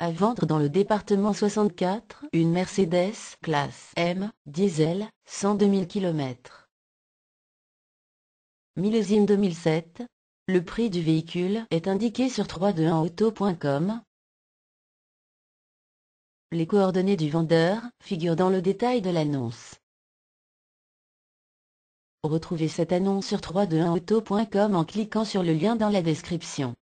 À vendre dans le département 64, une Mercedes classe M, diesel, 102 000 km. Millésime 2007. Le prix du véhicule est indiqué sur 321auto.com. Les coordonnées du vendeur figurent dans le détail de l'annonce. Retrouvez cette annonce sur 321auto.com en cliquant sur le lien dans la description.